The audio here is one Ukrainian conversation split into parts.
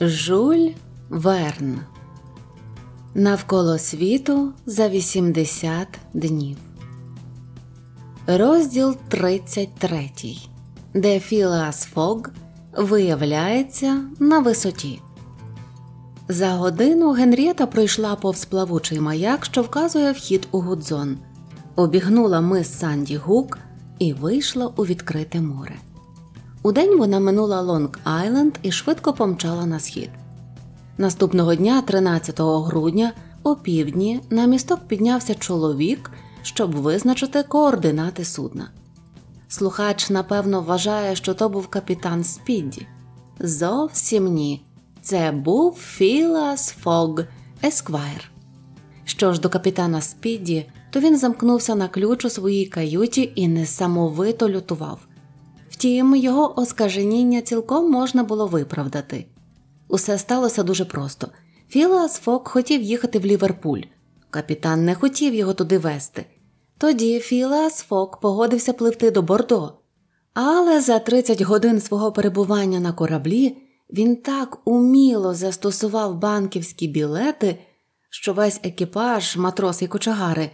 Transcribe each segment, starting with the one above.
Жуль Верн Навколо світу за 80 днів. Розділ 33, де Філеас Фог виявляється на висоті. За годину Генрієта пройшла повз плавучий маяк, що вказує вхід у Гудзон, обігнула мис Санді Гук і вийшла у відкрите море. Удень вона минула Лонг Айленд і швидко помчала на схід. Наступного дня, 13 грудня, о півдні, на місток піднявся чоловік, щоб визначити координати судна. Слухач, напевно, вважає, що то був капітан Спідді. Зовсім ні. Це був Філас Фог Есквайр. Що ж до капітана Спідді, то він замкнувся на ключ у своїй каюті і несамовито лютував. Втім, його оскаженіння цілком можна було виправдати. Усе сталося дуже просто. Філас Фок хотів їхати в Ліверпуль. Капітан не хотів його туди вести. Тоді Філас Фок погодився пливти до Бордо. Але за 30 годин свого перебування на кораблі він так уміло застосував банківські білети, що весь екіпаж, матроси і кочегари,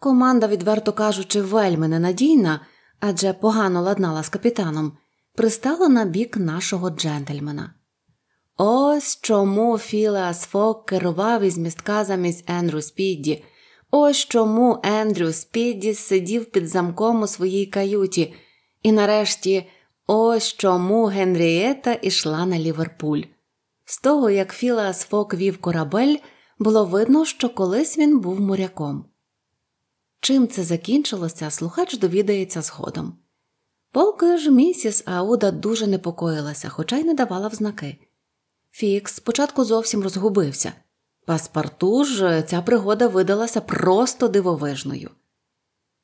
команда, відверто кажучи, вельми ненадійна адже погано ладнала з капітаном, пристала на бік нашого джентльмена. Ось чому Філеас Фок керував із містка замість Ендрю Спідді, ось чому Ендрю Спідді сидів під замком у своїй каюті, і нарешті ось чому Генрієта ішла на Ліверпуль. З того, як Філеас Фок вів корабель, було видно, що колись він був моряком. Чим це закінчилося, слухач довідається згодом. Поки ж місіс Ауда дуже непокоїлася, хоча й не давала взнаки. Фікс спочатку зовсім розгубився. Паспарту ж ця пригода видалася просто дивовижною.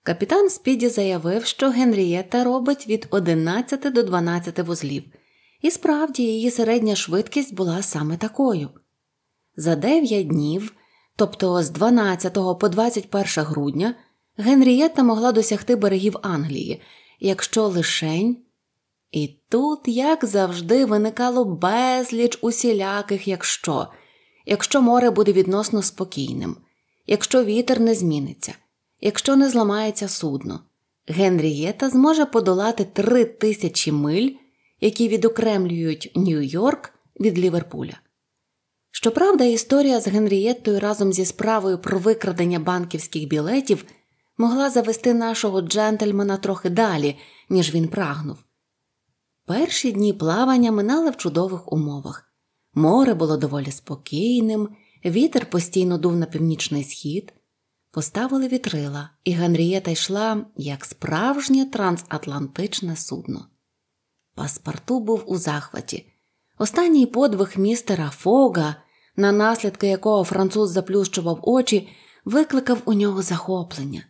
Капітан Спіді заявив, що Генрієта робить від 11 до 12 вузлів, і справді її середня швидкість була саме такою. За дев'ять днів Тобто з 12 по 21 грудня Генрієтта могла досягти берегів Англії, якщо лишень. І тут, як завжди, виникало безліч усіляких, якщо, якщо море буде відносно спокійним, якщо вітер не зміниться, якщо не зламається судно, Генрієта зможе подолати три тисячі миль, які відокремлюють Нью-Йорк від Ліверпуля. Щоправда, історія з Генрієттою разом зі справою про викрадення банківських білетів могла завести нашого джентльмена трохи далі, ніж він прагнув. Перші дні плавання минали в чудових умовах. Море було доволі спокійним, вітер постійно дув на північний схід, поставили вітрила, і Генрієта йшла як справжнє трансатлантичне судно. Паспорту був у захваті. Останній подвиг містера Фога на наслідки якого француз заплющував очі, викликав у нього захоплення.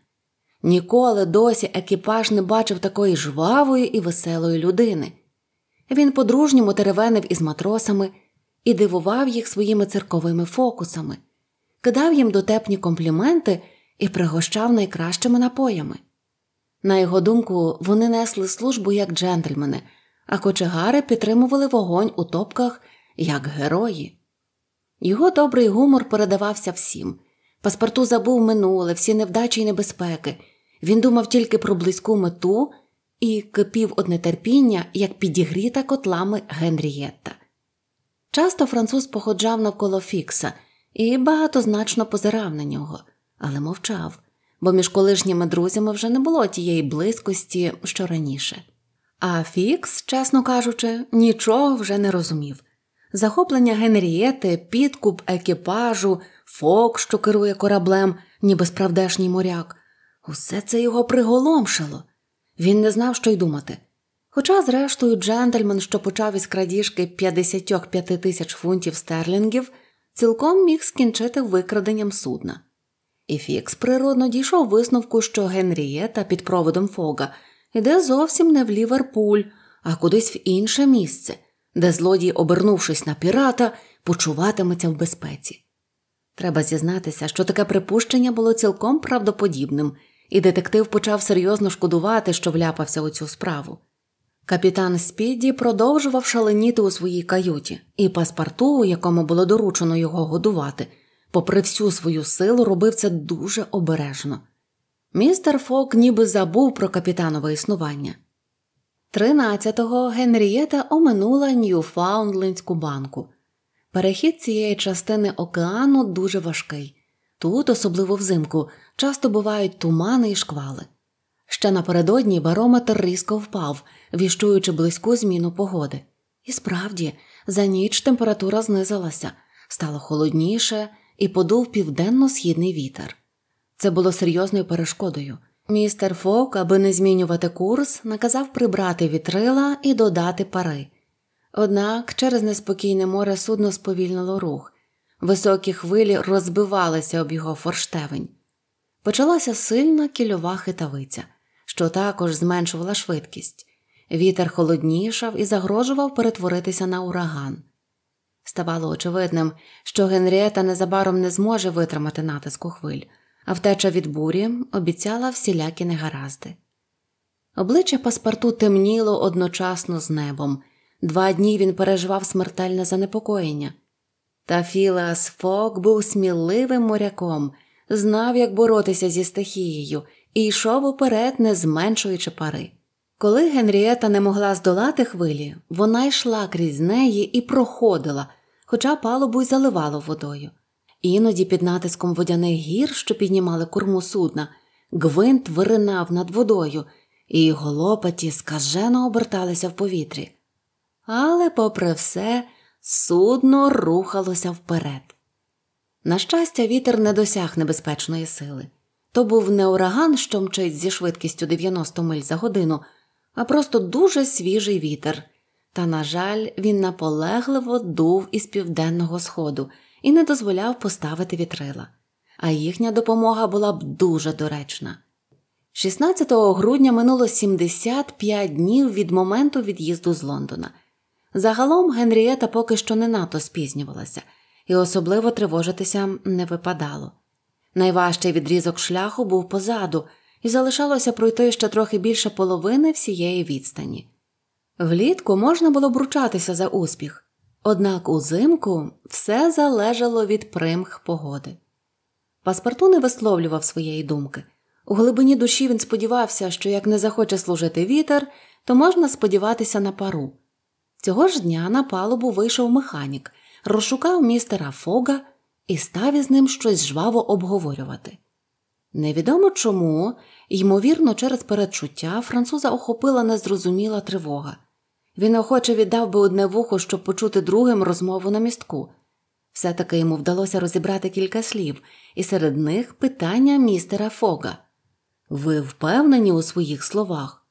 Ніколи досі екіпаж не бачив такої жвавої і веселої людини. Він по-дружньому теревенив із матросами і дивував їх своїми цирковими фокусами, кидав їм дотепні компліменти і пригощав найкращими напоями. На його думку, вони несли службу як джентльмени, а кочегари підтримували вогонь у топках як герої. Його добрий гумор передавався всім. Паспорту забув минуле, всі невдачі й небезпеки. Він думав тільки про близьку мету і кипів од нетерпіння, як підігріта котлами Генрієтта. Часто француз походжав навколо Фікса і багатозначно позирав на нього, але мовчав, бо між колишніми друзями вже не було тієї близькості, що раніше. А Фікс, чесно кажучи, нічого вже не розумів захоплення Генрієти, підкуп екіпажу, фок, що керує кораблем, ніби справдешній моряк. Усе це його приголомшило. Він не знав, що й думати. Хоча, зрештою, джентльмен, що почав із крадіжки 55 тисяч фунтів стерлінгів, цілком міг скінчити викраденням судна. І Фікс природно дійшов висновку, що Генрієта під проводом Фога йде зовсім не в Ліверпуль, а кудись в інше місце, де злодій, обернувшись на пірата, почуватиметься в безпеці. Треба зізнатися, що таке припущення було цілком правдоподібним, і детектив почав серйозно шкодувати, що вляпався у цю справу. Капітан Спіді продовжував шаленіти у своїй каюті, і паспарту, якому було доручено його годувати, попри всю свою силу, робив це дуже обережно. Містер Фок ніби забув про капітанове існування. 13-го Генрієта оминула Ньюфаундлендську банку. Перехід цієї частини океану дуже важкий. Тут, особливо взимку, часто бувають тумани і шквали. Ще напередодні барометр різко впав, віщуючи близьку зміну погоди. І справді, за ніч температура знизилася, стало холодніше і подув південно-східний вітер. Це було серйозною перешкодою. Містер Фок, аби не змінювати курс, наказав прибрати вітрила і додати пари. Однак через неспокійне море судно сповільнило рух, високі хвилі розбивалися об його форштевень. Почалася сильна кільова хитавиця, що також зменшувала швидкість. Вітер холоднішав і загрожував перетворитися на ураган. Ставало очевидним, що Генрієта незабаром не зможе витримати натиску хвиль а втеча від бурі обіцяла всілякі негаразди. Обличчя паспорту темніло одночасно з небом. Два дні він переживав смертельне занепокоєння. Та Філас Фок був сміливим моряком, знав, як боротися зі стихією, і йшов уперед, не зменшуючи пари. Коли Генрієта не могла здолати хвилі, вона йшла крізь неї і проходила, хоча палубу й заливало водою. Іноді під натиском водяних гір, що піднімали корму судна, гвинт виринав над водою, і голопаті скажено оберталися в повітрі. Але, попри все, судно рухалося вперед. На щастя, вітер не досяг небезпечної сили. То був не ураган, що мчить зі швидкістю 90 миль за годину, а просто дуже свіжий вітер. Та, на жаль, він наполегливо дув із південного сходу і не дозволяв поставити вітрила, а їхня допомога була б дуже доречна. 16 грудня минуло 75 днів від моменту від'їзду з Лондона. Загалом Генрієта поки що не надто спізнювалася, і особливо тривожитися не випадало. Найважчий відрізок шляху був позаду, і залишалося пройти ще трохи більше половини всієї відстані. Влітку можна було бручатися за успіх. Однак узимку все залежало від примх погоди. Паспорту не висловлював своєї думки. У глибині душі він сподівався, що як не захоче служити вітер, то можна сподіватися на пару. Цього ж дня на палубу вийшов механік, розшукав містера Фога і став із ним щось жваво обговорювати. Невідомо чому, ймовірно, через передчуття француза охопила незрозуміла тривога. Він охоче віддав би одне вухо, щоб почути другим розмову на містку. Все таки йому вдалося розібрати кілька слів, і серед них питання містера Фога. Ви впевнені у своїх словах?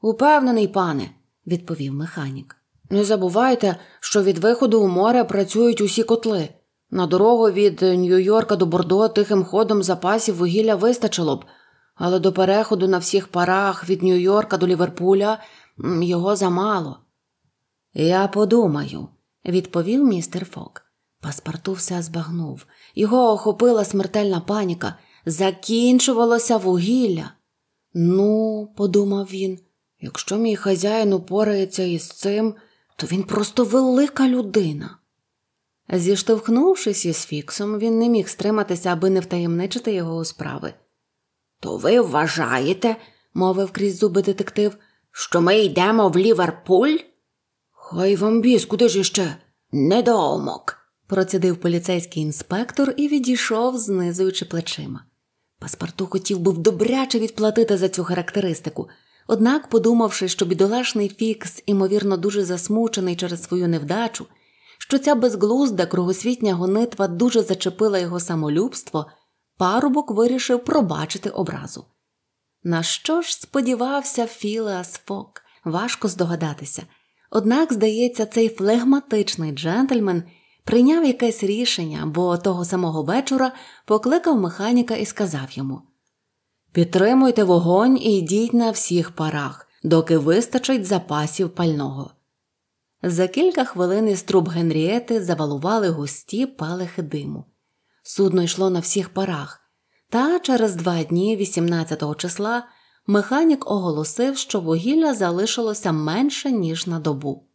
Упевнений, пане, відповів механік. Не забувайте, що від виходу у море працюють усі котли. На дорогу від Нью-Йорка до Бордо тихим ходом запасів вугілля вистачило б, але до переходу на всіх парах від Нью-Йорка до Ліверпуля його замало. Я подумаю, відповів містер Фок. Паспарту все збагнув. Його охопила смертельна паніка, закінчувалося вугілля. Ну, подумав він, якщо мій хазяїн упорається із цим, то він просто велика людина. Зіштовхнувшись із Фіксом, він не міг стриматися, аби не втаємничити його у справи. То ви вважаєте, мовив крізь зуби детектив, що ми йдемо в Ліверпуль? Хай вам біс, куди ж іще? Недоумок, процідив поліцейський інспектор і відійшов, знизуючи плечима. Паспорту хотів би добряче відплатити за цю характеристику, однак, подумавши, що бідолашний Фікс, імовірно, дуже засмучений через свою невдачу, що ця безглузда кругосвітня гонитва дуже зачепила його самолюбство, парубок вирішив пробачити образу. На що ж сподівався Філеас Фок? Важко здогадатися. Однак, здається, цей флегматичний джентльмен прийняв якесь рішення, бо того самого вечора покликав механіка і сказав йому Підтримуйте вогонь і йдіть на всіх парах, доки вистачить запасів пального. За кілька хвилин із труб Генрієти завалували густі палихи диму. Судно йшло на всіх парах. Та через два дні, 18-го числа, механік оголосив, що вугілля залишилося менше, ніж на добу.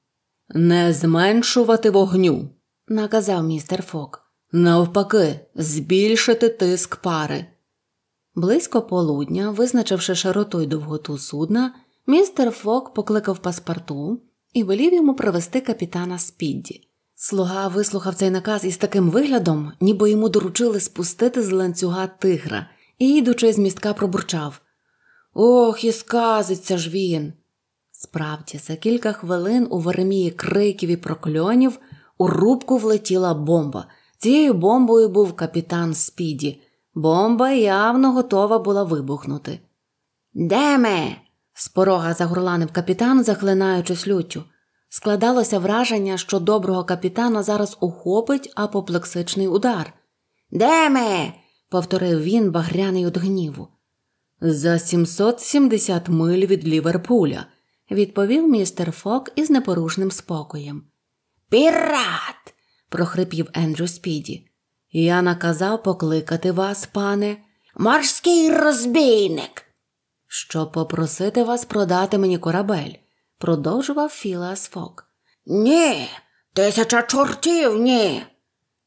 Не зменшувати вогню, наказав містер Фок. Навпаки, збільшити тиск пари. Близько полудня, визначивши широту й довготу судна, містер Фок покликав паспорту і велів йому привезти капітана Спідді. Слуга вислухав цей наказ із таким виглядом, ніби йому доручили спустити з ланцюга тигра і, йдучи з містка, пробурчав Ох, і сказиться ж він. Справді, за кілька хвилин у Веремії криків і прокльонів у рубку влетіла бомба. Цією бомбою був капітан Спіді. Бомба явно готова була вибухнути. Де ми? з порога загорланив капітан, захлинаючись люттю. Складалося враження, що доброго капітана зараз ухопить апоплексичний удар. Де ми? повторив він, багряний від гніву. За 770 миль від Ліверпуля, відповів містер Фок із непорушним спокоєм. Пірат! прохрипів Ендрю Спіді. Я наказав покликати вас, пане, морський розбійник, щоб попросити вас продати мені корабель продовжував Філас Фок. Ні, тисяча чортів, ні.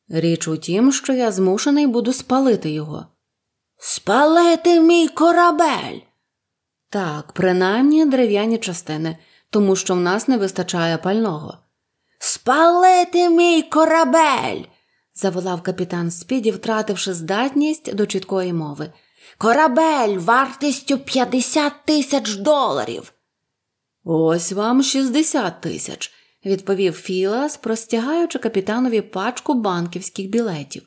Річ у тім, що я змушений буду спалити його. Спалити мій корабель. Так, принаймні дерев'яні частини, тому що в нас не вистачає пального. Спалити мій корабель. заволав капітан Спіді, втративши здатність до чіткої мови. Корабель вартістю 50 тисяч доларів. Ось вам шістдесят тисяч, відповів Філас, простягаючи капітанові пачку банківських білетів.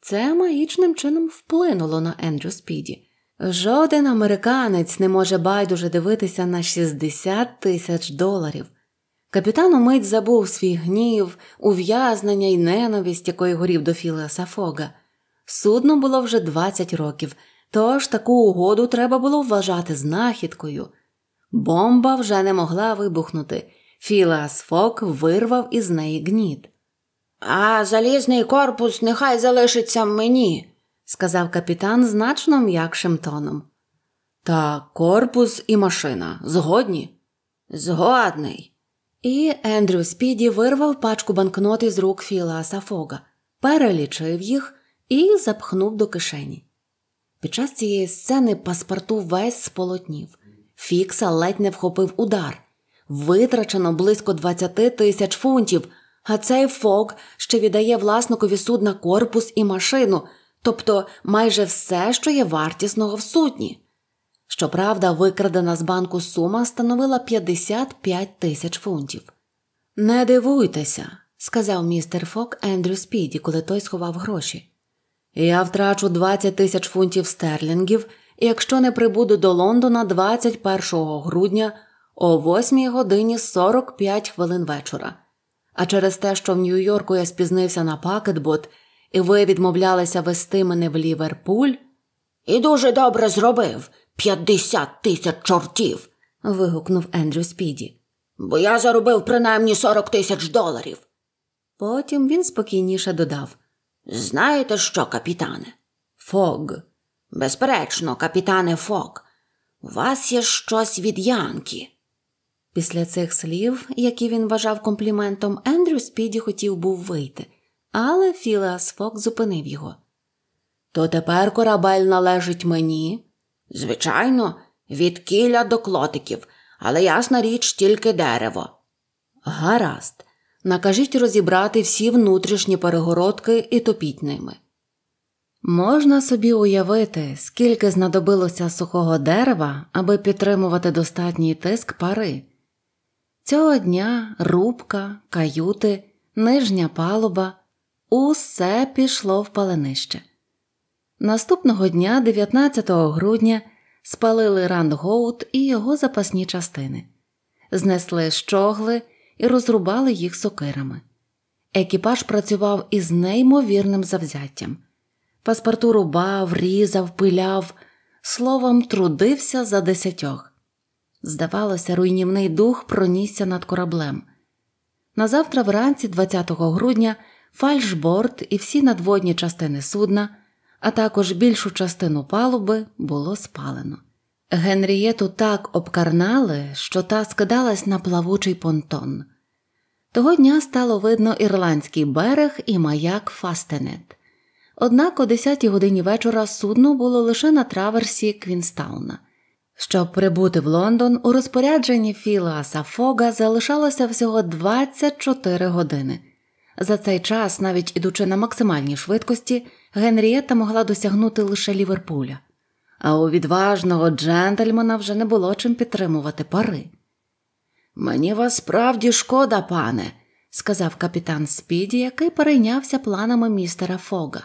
Це магічним чином вплинуло на Ендрю Спіді. Жоден американець не може байдуже дивитися на 60 тисяч доларів. Капітан умить забув свій гнів, ув'язнення і ненависть, якої горів до Філеса Фога. Судно було вже 20 років, тож таку угоду треба було вважати знахідкою. Бомба вже не могла вибухнути. Філас Фок вирвав із неї гніт. А залізний корпус нехай залишиться мені, сказав капітан значно м'якшим тоном. Та корпус і машина згодні? Згодний. І Ендрю Спіді вирвав пачку банкнот із рук Філаса Фога, перелічив їх і запхнув до кишені. Під час цієї сцени паспорту весь сполотнів. Фікса ледь не вхопив удар. Витрачено близько 20 тисяч фунтів, а цей фок ще віддає власникові судна корпус і машину, тобто майже все, що є вартісного в судні. Щоправда, викрадена з банку сума становила 55 тисяч фунтів. Не дивуйтеся, сказав містер Фок Ендрю Спіді, коли той сховав гроші. Я втрачу 20 тисяч фунтів стерлінгів якщо не прибуду до Лондона 21 грудня о 8 годині 45 хвилин вечора. А через те, що в Нью-Йорку я спізнився на пакетбот, і ви відмовлялися вести мене в Ліверпуль. І дуже добре зробив п'ятдесят тисяч чортів. вигукнув Ендрю Спіді. Бо я заробив принаймні сорок тисяч доларів. Потім він спокійніше додав Знаєте що, капітане? Фог. Безперечно, капітане Фок, у вас є щось від Янкі. Після цих слів, які він вважав компліментом, Ендрю Спіді хотів був вийти, але Філеас Фок зупинив його. То тепер корабель належить мені? Звичайно, від кіля до клотиків, але ясна річ, тільки дерево. Гаразд, накажіть розібрати всі внутрішні перегородки і топіть ними. Можна собі уявити, скільки знадобилося сухого дерева, аби підтримувати достатній тиск пари. Цього дня рубка, каюти, нижня палуба усе пішло в паленище. Наступного дня, 19 грудня, спалили рандгоут і його запасні частини, знесли щогли і розрубали їх сокирами. Екіпаж працював із неймовірним завзяттям паспорту рубав, різав, пиляв, словом, трудився за десятьох. Здавалося, руйнівний дух пронісся над кораблем. Назавтра вранці, 20 грудня, фальшборд і всі надводні частини судна, а також більшу частину палуби було спалено. Генрієту так обкарнали, що та скидалась на плавучий понтон. Того дня стало видно ірландський берег і маяк Фастенет. Однак о 10 годині вечора судно було лише на траверсі Квінстауна. Щоб прибути в Лондон, у розпорядженні Філаса Фога залишалося всього 24 години. За цей час, навіть ідучи на максимальній швидкості, Генрієта могла досягнути лише Ліверпуля, а у відважного джентльмена вже не було чим підтримувати пари. Мені вас справді шкода, пане, сказав капітан Спіді, який перейнявся планами містера Фога.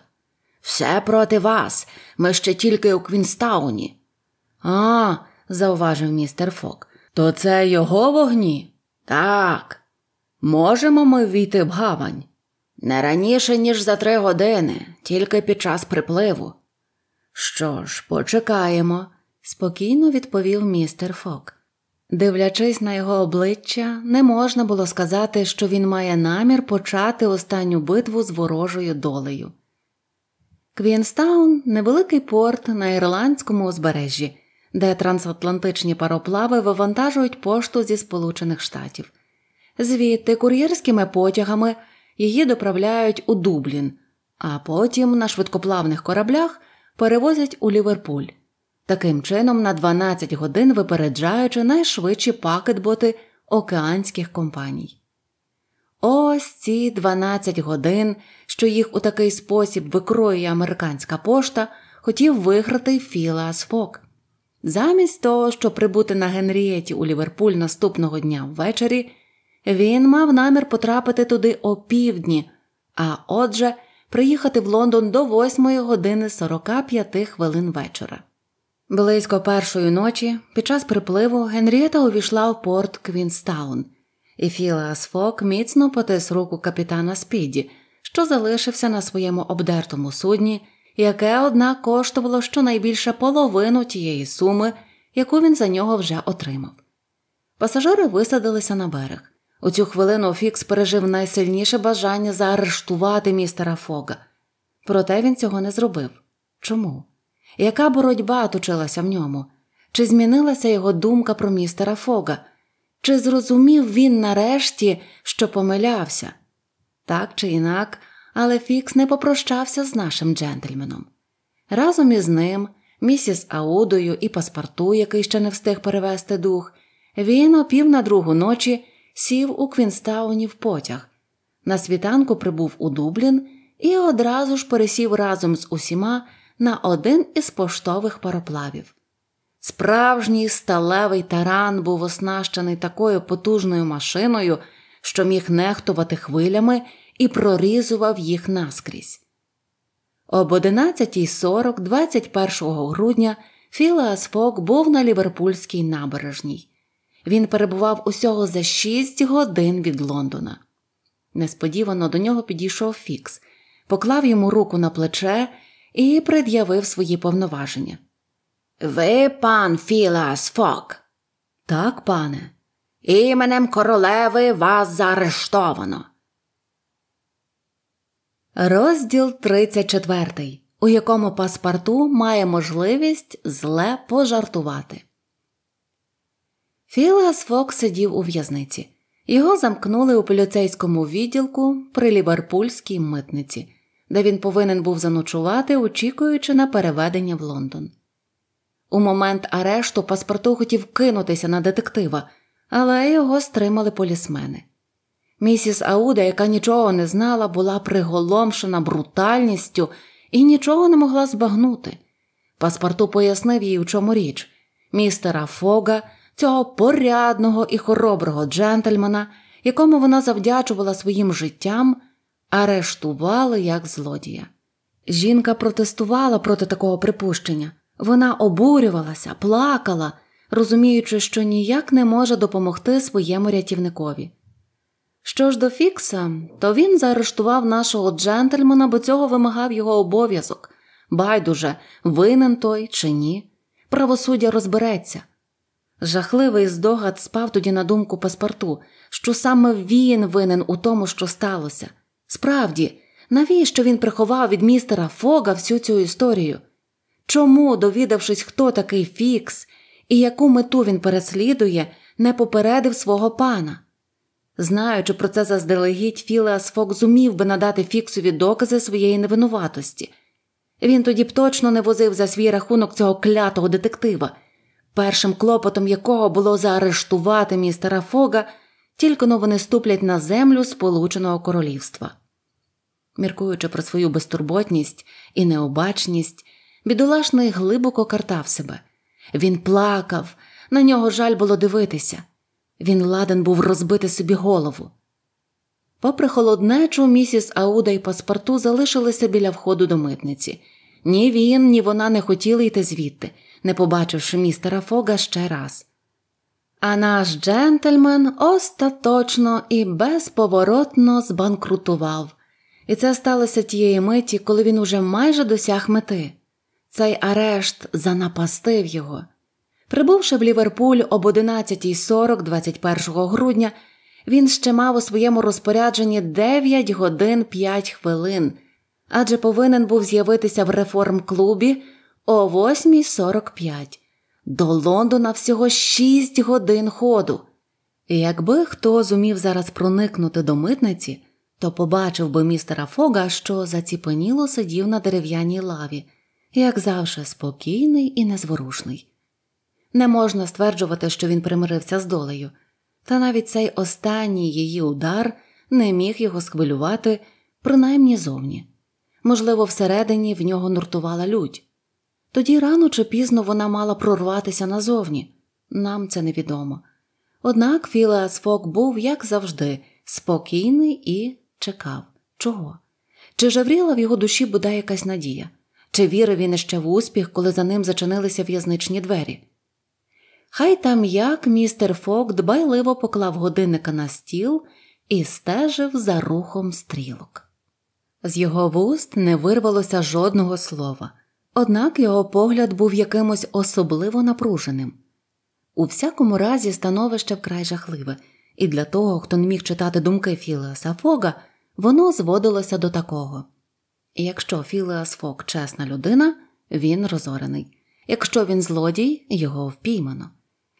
Все проти вас. Ми ще тільки у Квінстауні. А, зауважив містер Фок. То це його вогні? Так. Можемо ми війти в гавань? Не раніше, ніж за три години, тільки під час припливу. Що ж, почекаємо, спокійно відповів містер Фок. Дивлячись на його обличчя, не можна було сказати, що він має намір почати останню битву з ворожою долею. Квінстаун невеликий порт на ірландському узбережжі, де трансатлантичні пароплави вивантажують пошту зі Сполучених Штатів. Звідти кур'єрськими потягами її доправляють у Дублін, а потім на швидкоплавних кораблях перевозять у Ліверпуль, таким чином на 12 годин випереджаючи найшвидші пакетботи океанських компаній. Ось ці 12 годин, що їх у такий спосіб викроює американська пошта, хотів виграти Філа Сфок. Замість того, щоб прибути на Генрієті у Ліверпуль наступного дня ввечері, він мав намір потрапити туди о півдні, а отже, приїхати в Лондон до 8 години 45 хвилин вечора. Близько першої ночі, під час припливу, Генрієта увійшла в порт Квінстаун і Філас Фок міцно потис руку капітана Спіді, що залишився на своєму обдертому судні, яке, однак, коштувало щонайбільше половину тієї суми, яку він за нього вже отримав. Пасажири висадилися на берег. У цю хвилину Фікс пережив найсильніше бажання заарештувати містера Фога. Проте він цього не зробив. Чому? Яка боротьба точилася в ньому? Чи змінилася його думка про містера Фога? Чи зрозумів він нарешті, що помилявся? Так чи інак, але Фікс не попрощався з нашим джентльменом. Разом із ним, місіс Аудою і паспорту, який ще не встиг перевести дух, він о пів на другу ночі сів у Квінстауні в потяг. На світанку прибув у Дублін і одразу ж пересів разом з усіма на один із поштових пароплавів. Справжній сталевий таран був оснащений такою потужною машиною, що міг нехтувати хвилями і прорізував їх наскрізь. Об 11.40 21 грудня Філас Фок був на Ліверпульській набережній. Він перебував усього за 6 годин від Лондона. Несподівано до нього підійшов Фікс, поклав йому руку на плече і пред'явив свої повноваження. Ви, пан Філас Фок. Так, пане, іменем королеви вас заарештовано. Розділ 34, у якому паспорту має можливість зле пожартувати. Філас Фок сидів у в'язниці. Його замкнули у поліцейському відділку при Ліверпульській митниці, де він повинен був заночувати, очікуючи на переведення в Лондон. У момент арешту паспорту хотів кинутися на детектива, але його стримали полісмени. Місіс Ауда, яка нічого не знала, була приголомшена брутальністю і нічого не могла збагнути. Паспорту пояснив їй, у чому річ містера Фога, цього порядного і хороброго джентльмена, якому вона завдячувала своїм життям, арештували як злодія. Жінка протестувала проти такого припущення. Вона обурювалася, плакала, розуміючи, що ніяк не може допомогти своєму рятівникові. Що ж до Фікса, то він заарештував нашого джентльмена, бо цього вимагав його обов'язок байдуже, винен той чи ні. Правосуддя розбереться. Жахливий здогад спав тоді на думку паспорту, що саме він винен у тому, що сталося. Справді, навіщо він приховав від містера Фога всю цю історію? Чому, довідавшись, хто такий Фікс і яку мету він переслідує, не попередив свого пана? Знаючи про це заздалегідь, Філеас Фок зумів би надати Фіксові докази своєї невинуватості. Він тоді б точно не возив за свій рахунок цього клятого детектива, першим клопотом якого було заарештувати містера Фога, тільки но вони ступлять на землю Сполученого Королівства. Міркуючи про свою безтурботність і необачність, Бідолашний глибоко картав себе. Він плакав, на нього жаль було дивитися. Він ладен був розбити собі голову. Попри холоднечу, місіс Ауда і паспорту залишилися біля входу до митниці. Ні він, ні вона не хотіли йти звідти, не побачивши містера Фога ще раз. А наш джентльмен остаточно і безповоротно збанкрутував, і це сталося тієї миті, коли він уже майже досяг мети цей арешт занапастив його. Прибувши в Ліверпуль об 11.40 21 грудня, він ще мав у своєму розпорядженні 9 годин 5 хвилин, адже повинен був з'явитися в реформ-клубі о 8.45. До Лондона всього 6 годин ходу. І якби хто зумів зараз проникнути до митниці, то побачив би містера Фога, що заціпеніло сидів на дерев'яній лаві як завжди, спокійний і незворушний. Не можна стверджувати, що він примирився з долею, та навіть цей останній її удар не міг його схвилювати, принаймні зовні. Можливо, всередині в нього нуртувала лють. Тоді рано чи пізно вона мала прорватися назовні, нам це невідомо. Однак Філеас Фок був, як завжди, спокійний і чекав чого? Чи жавріла в його душі бодай якась надія? Чи вірив він іще в успіх, коли за ним зачинилися в'язничні двері? Хай там як містер Фок дбайливо поклав годинника на стіл і стежив за рухом стрілок. З його вуст не вирвалося жодного слова, однак його погляд був якимось особливо напруженим. У всякому разі, становище вкрай жахливе, і для того, хто не міг читати думки Філеса Фога, воно зводилося до такого. Якщо Філеас Фок чесна людина, він розорений. Якщо він злодій, його впіймано.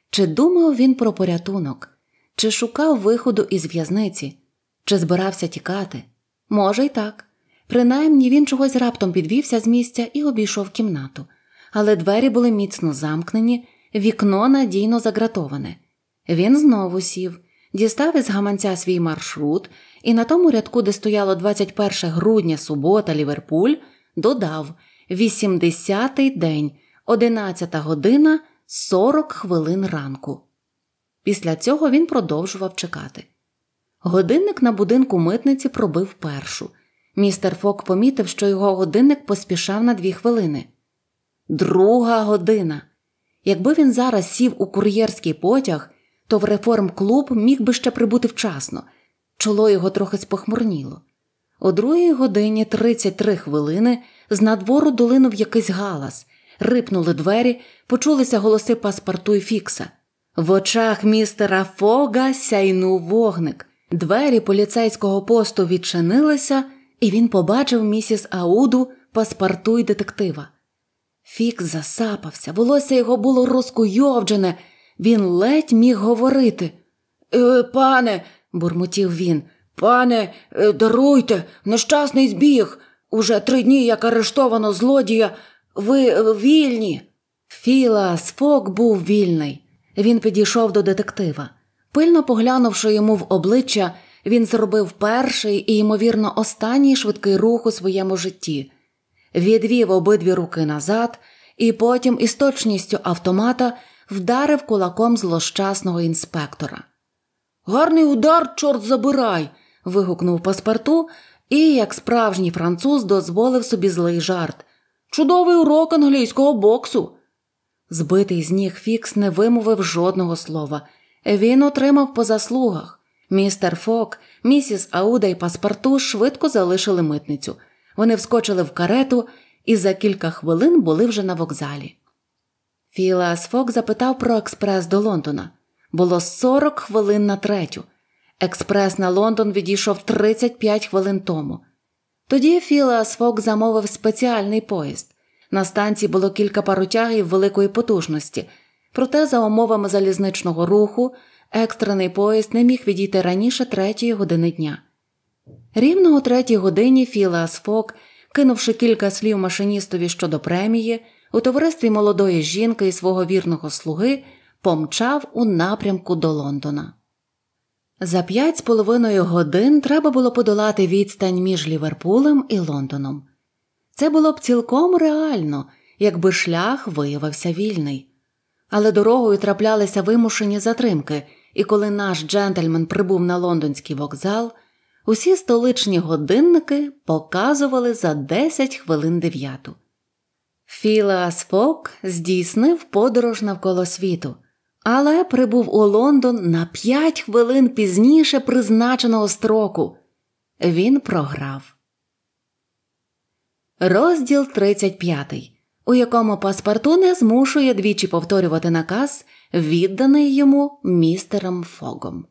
Чи думав він про порятунок, чи шукав виходу із в'язниці, чи збирався тікати? Може, й так. Принаймні він чогось раптом підвівся з місця і обійшов кімнату, але двері були міцно замкнені, вікно надійно загратоване. Він знову сів дістав із гаманця свій маршрут і на тому рядку, де стояло 21 грудня субота, Ліверпуль, додав 80-й день, 11 година, 40 хвилин ранку. Після цього він продовжував чекати. Годинник на будинку митниці пробив першу. Містер Фок помітив, що його годинник поспішав на дві хвилини. Друга година. Якби він зараз сів у кур'єрський потяг то в реформ-клуб міг би ще прибути вчасно, чоло його трохи спохмурніло. О другій годині 33 хвилини з надвору долинув якийсь галас, рипнули двері, почулися голоси паспорту і фікса. В очах містера Фога сяйнув вогник. Двері поліцейського посту відчинилися, і він побачив місіс Ауду паспорту й детектива. Фікс засапався, волосся його було розкуйовджене, він ледь міг говорити. «Е, пане, бурмотів він, пане, е, даруйте, нещасний збіг. Уже три дні як арештовано злодія. Ви е, вільні. Філа Сфок був вільний. Він підійшов до детектива. Пильно поглянувши йому в обличчя, він зробив перший і, ймовірно, останній швидкий рух у своєму житті, відвів обидві руки назад, і потім, із точністю автомата, вдарив кулаком злощасного інспектора. Гарний удар, чорт забирай. вигукнув паспорту і, як справжній француз, дозволив собі злий жарт. Чудовий урок англійського боксу. Збитий з ніг Фікс не вимовив жодного слова. Він отримав по заслугах. Містер Фок, місіс Ауда і паспорту швидко залишили митницю. Вони вскочили в карету і за кілька хвилин були вже на вокзалі. Філас Фок запитав про експрес до Лондона. Було 40 хвилин на третю. Експрес на Лондон відійшов 35 хвилин тому. Тоді Філас Фок замовив спеціальний поїзд. На станції було кілька паротягів великої потужності, проте, за умовами залізничного руху, екстрений поїзд не міг відійти раніше третьої години дня. Рівно о третій годині Філас Фок, кинувши кілька слів машиністові щодо премії, у товаристві молодої жінки і свого вірного слуги помчав у напрямку до Лондона. За п'ять з половиною годин треба було подолати відстань між Ліверпулем і Лондоном. Це було б цілком реально, якби шлях виявився вільний. Але дорогою траплялися вимушені затримки, і коли наш джентльмен прибув на лондонський вокзал, усі столичні годинники показували за 10 хвилин дев'яту. Філас Фок здійснив подорож навколо світу, але прибув у Лондон на 5 хвилин пізніше призначеного строку. Він програв. Розділ 35, у якому паспорту не змушує двічі повторювати наказ, відданий йому містером Фогом.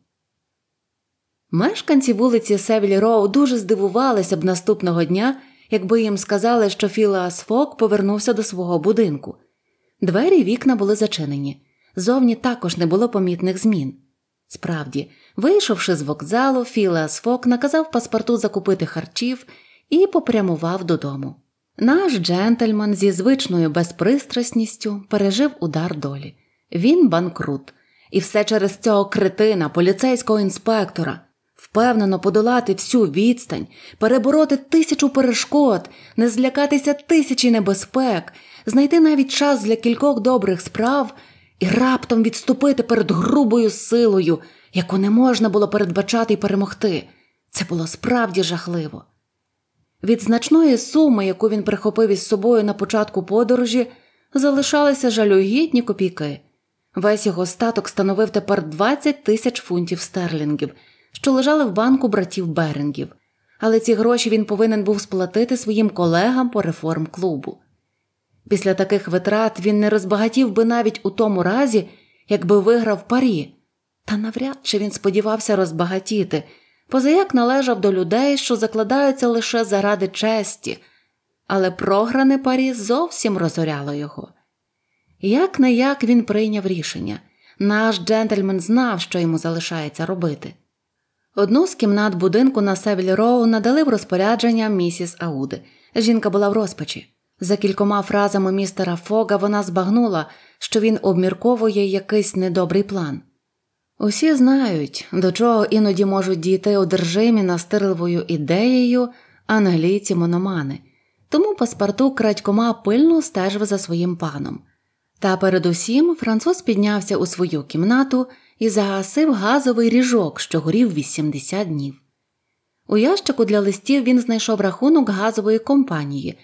Мешканці вулиці Севіль Роу дуже здивувалися б наступного дня якби їм сказали, що Філеас Фок повернувся до свого будинку. Двері й вікна були зачинені, зовні також не було помітних змін. Справді, вийшовши з вокзалу, Філеас Фок наказав паспорту закупити харчів і попрямував додому. Наш джентльман зі звичною безпристрасністю пережив удар долі. Він банкрут, і все через цього критина, поліцейського інспектора впевнено подолати всю відстань, перебороти тисячу перешкод, не злякатися тисячі небезпек, знайти навіть час для кількох добрих справ і раптом відступити перед грубою силою, яку не можна було передбачати і перемогти. Це було справді жахливо. Від значної суми, яку він прихопив із собою на початку подорожі, залишалися жалюгідні копійки. Весь його статок становив тепер 20 тисяч фунтів стерлінгів що лежали в банку братів Берингів, але ці гроші він повинен був сплатити своїм колегам по реформ-клубу. Після таких витрат він не розбагатів би навіть у тому разі, якби виграв парі, та навряд чи він сподівався розбагатіти, позаяк належав до людей, що закладаються лише заради честі, але програне парі зовсім розоряло його. Як не як він прийняв рішення, наш джентльмен знав, що йому залишається робити. Одну з кімнат будинку на Севіль Роу надали в розпорядження місіс Ауди. Жінка була в розпачі. За кількома фразами містера Фога вона збагнула, що він обмірковує якийсь недобрий план. Усі знають, до чого іноді можуть дійти одержимі настирливою ідеєю англійці мономани, тому паспорту крадькома пильно стежив за своїм паном. Та передусім француз піднявся у свою кімнату і загасив газовий ріжок, що горів 80 днів. У ящику для листів він знайшов рахунок газової компанії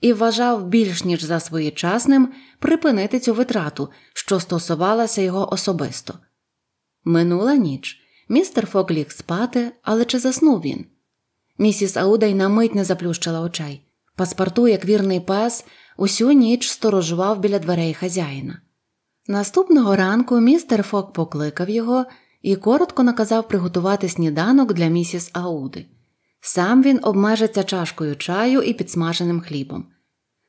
і вважав більш ніж за своєчасним припинити цю витрату, що стосувалася його особисто. Минула ніч. Містер Фок ліг спати, але чи заснув він? Місіс Аудай на мить не заплющила очей. Паспорту, як вірний пес, усю ніч сторожував біля дверей хазяїна. Наступного ранку містер Фок покликав його і коротко наказав приготувати сніданок для місіс Ауди. Сам він обмежиться чашкою чаю і підсмаженим хлібом.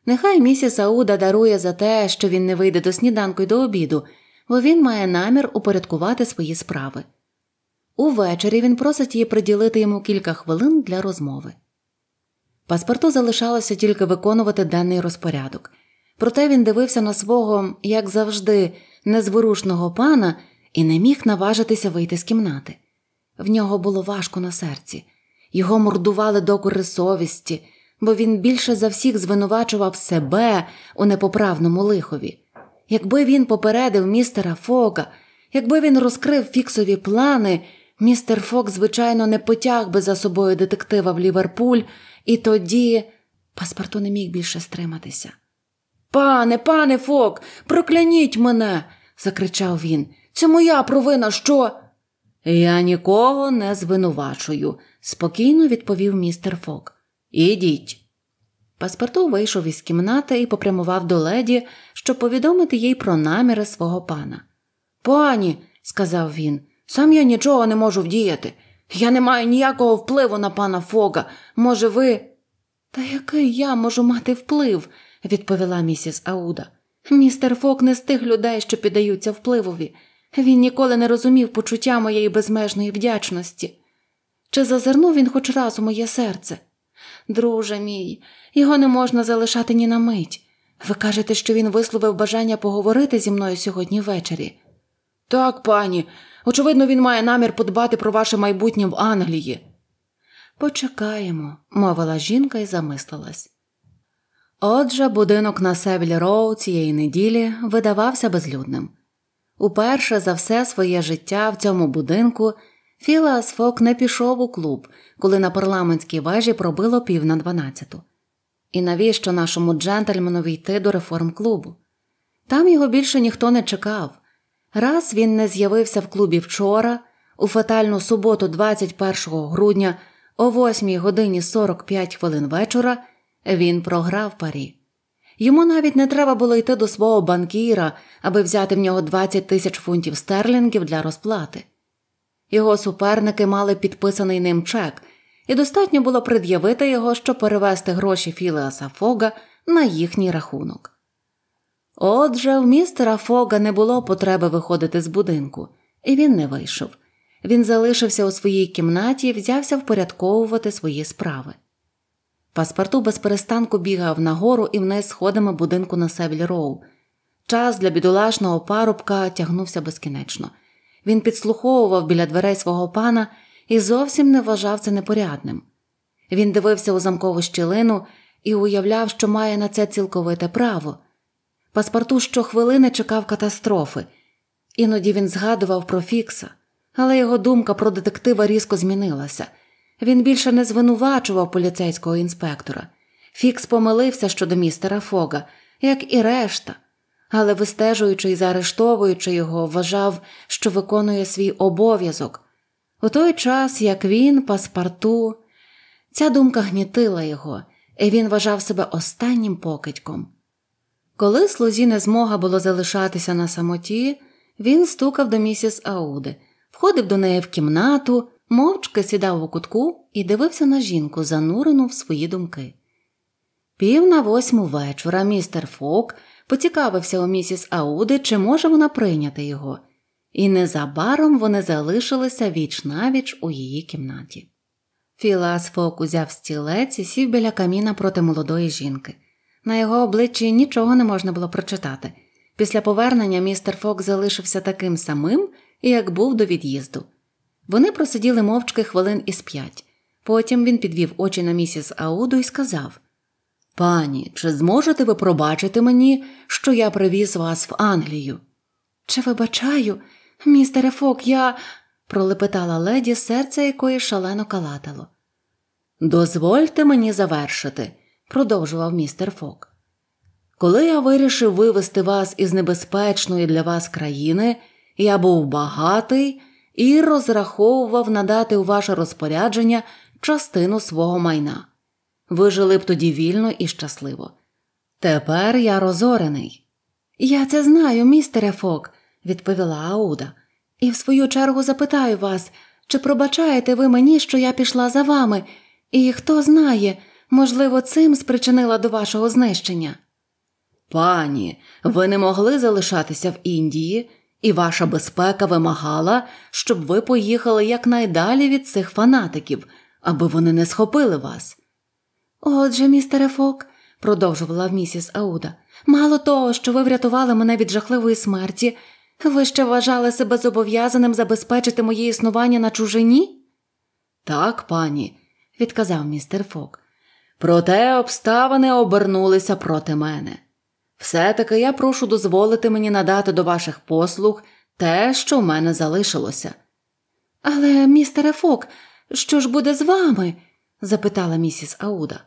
Нехай місіс Ауда дарує за те, що він не вийде до сніданку й до обіду, бо він має намір упорядкувати свої справи. Увечері він просить її приділити йому кілька хвилин для розмови. Паспорту залишалося тільки виконувати денний розпорядок. Проте він дивився на свого, як завжди, незворушного пана і не міг наважитися вийти з кімнати. В нього було важко на серці, його мордували докори совісті, бо він більше за всіх звинувачував себе у непоправному лихові. Якби він попередив містера Фога, якби він розкрив фіксові плани, містер Фок, звичайно, не потяг би за собою детектива в Ліверпуль, і тоді паспорту не міг більше стриматися. Пане, пане фок, прокляніть мене, закричав він. Це моя провина, що? Я нікого не звинувачую, спокійно відповів містер Фок. Ідіть. Паспорту вийшов із кімнати і попрямував до леді, щоб повідомити їй про наміри свого пана. Пані, сказав він, сам я нічого не можу вдіяти. Я не маю ніякого впливу на пана Фога. Може, ви. Та який я можу мати вплив? відповіла місіс Ауда. Містер Фок не з тих людей, що піддаються впливові. Він ніколи не розумів почуття моєї безмежної вдячності. Чи зазирнув він хоч раз у моє серце? Друже мій, його не можна залишати ні на мить. Ви кажете, що він висловив бажання поговорити зі мною сьогодні ввечері. Так, пані, очевидно, він має намір подбати про ваше майбутнє в Англії. Почекаємо, мовила жінка і замислилась. Отже, будинок на Севіль Роу цієї неділі видавався безлюдним. Уперше за все своє життя в цьому будинку Філас Фок не пішов у клуб, коли на парламентській вежі пробило пів на дванадцяту. І навіщо нашому джентльмену йти до реформ клубу? Там його більше ніхто не чекав. Раз він не з'явився в клубі вчора, у фатальну суботу, 21 грудня о 8 годині 45 хвилин вечора. Він програв парі. Йому навіть не треба було йти до свого банкіра, аби взяти в нього 20 тисяч фунтів стерлінгів для розплати. Його суперники мали підписаний ним чек, і достатньо було пред'явити його, щоб перевести гроші Філеаса Фога на їхній рахунок. Отже, в містера Фога не було потреби виходити з будинку, і він не вийшов. Він залишився у своїй кімнаті і взявся впорядковувати свої справи. Паспорту без перестанку бігав нагору і вниз сходами будинку на Севіль Роу. Час для бідолашного парубка тягнувся безкінечно. Він підслуховував біля дверей свого пана і зовсім не вважав це непорядним. Він дивився у замкову щілину і уявляв, що має на це цілковите право. Паспорту щохвилини чекав катастрофи, іноді він згадував про Фікса, але його думка про детектива різко змінилася. Він більше не звинувачував поліцейського інспектора. Фікс помилився щодо містера Фога, як і решта, але вистежуючи і заарештовуючи його, вважав, що виконує свій обов'язок. У той час, як він, паспарту, ця думка гнітила його, і він вважав себе останнім покидьком. Коли слузі не змога було залишатися на самоті, він стукав до місіс Ауди, входив до неї в кімнату мовчки сідав у кутку і дивився на жінку, занурену в свої думки. Пів на восьму вечора містер Фок поцікавився у місіс Ауди, чи може вона прийняти його, і незабаром вони залишилися віч навіч у її кімнаті. Філас Фок узяв стілець і сів біля каміна проти молодої жінки. На його обличчі нічого не можна було прочитати. Після повернення містер Фок залишився таким самим, як був до від'їзду. Вони просиділи мовчки хвилин із п'ять. Потім він підвів очі на місіс Ауду і сказав Пані, чи зможете ви пробачити мені, що я привіз вас в Англію? Чи вибачаю, містере Фок, я. пролепетала леді, серце якої шалено калатало. Дозвольте мені завершити, продовжував містер Фок. Коли я вирішив вивести вас із небезпечної для вас країни, я був багатий і розраховував надати у ваше розпорядження частину свого майна. Ви жили б тоді вільно і щасливо. Тепер я розорений. Я це знаю, містере Фок, відповіла Ауда, і в свою чергу запитаю вас, чи пробачаєте ви мені, що я пішла за вами, і хто знає, можливо, цим спричинила до вашого знищення. Пані, ви не могли залишатися в Індії і ваша безпека вимагала, щоб ви поїхали якнайдалі від цих фанатиків, аби вони не схопили вас. Отже, містере Фок, продовжувала місіс Ауда, мало того, що ви врятували мене від жахливої смерті, ви ще вважали себе зобов'язаним забезпечити моє існування на чужині? Так, пані, відказав містер Фок. Проте обставини обернулися проти мене. Все-таки я прошу дозволити мені надати до ваших послуг те, що в мене залишилося. Але, містере Фок, що ж буде з вами? запитала місіс Ауда.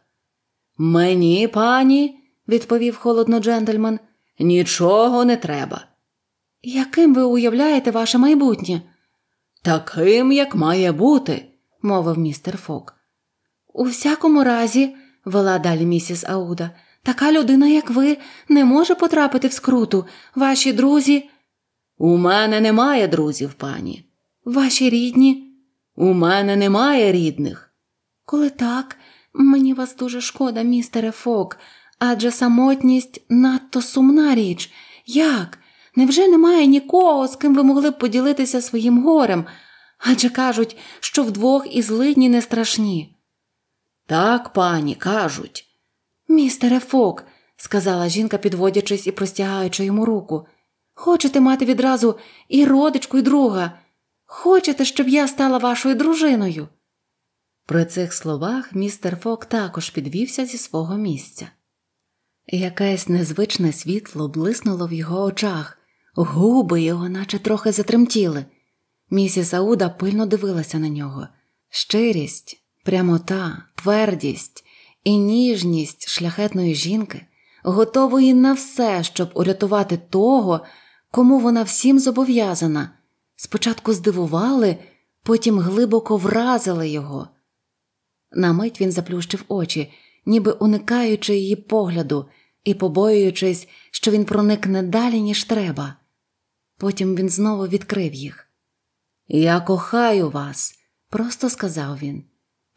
Мені, пані, відповів холодно джентльмен, нічого не треба. Яким ви уявляєте ваше майбутнє? Таким, як має бути, мовив містер Фок. У всякому разі, вела далі місіс Ауда. Така людина, як ви, не може потрапити в скруту. Ваші друзі. У мене немає друзів, пані. Ваші рідні. У мене немає рідних. Коли так, мені вас дуже шкода, містере Фок, адже самотність надто сумна річ. Як? Невже немає нікого, з ким ви могли б поділитися своїм горем? Адже кажуть, що вдвох і злидні не страшні. Так, пані, кажуть. Містере Фок, сказала жінка, підводячись і простягаючи йому руку, хочете мати відразу і родичку, і друга. Хочете, щоб я стала вашою дружиною? При цих словах містер Фок також підвівся зі свого місця. Якесь незвичне світло блиснуло в його очах, губи його наче трохи затремтіли. Місіс Ауда пильно дивилася на нього. Щирість, прямота, твердість, і ніжність шляхетної жінки, готової на все, щоб урятувати того, кому вона всім зобов'язана, спочатку здивували, потім глибоко вразили його. На мить він заплющив очі, ніби уникаючи її погляду і побоюючись, що він проникне далі, ніж треба. Потім він знову відкрив їх. Я кохаю вас, просто сказав він.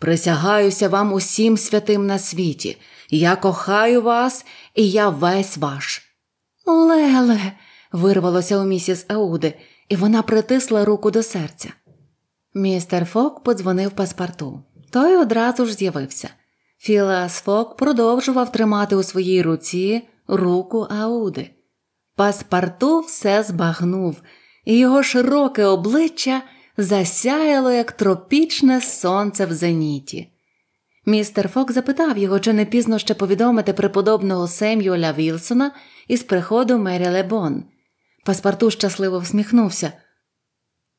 Присягаюся вам усім святим на світі. Я кохаю вас, і я весь ваш. Леле, вирвалося у місіс Ауди, і вона притисла руку до серця. Містер Фок подзвонив паспорту. Той одразу ж з'явився. Філас Фок продовжував тримати у своїй руці руку Ауди. Паспорту все збагнув, і його широке обличчя засяяло, як тропічне сонце в зеніті. Містер Фок запитав його, чи не пізно ще повідомити преподобного Сем'юля Вілсона із приходу Мері Лебон. Паспарту щасливо всміхнувся.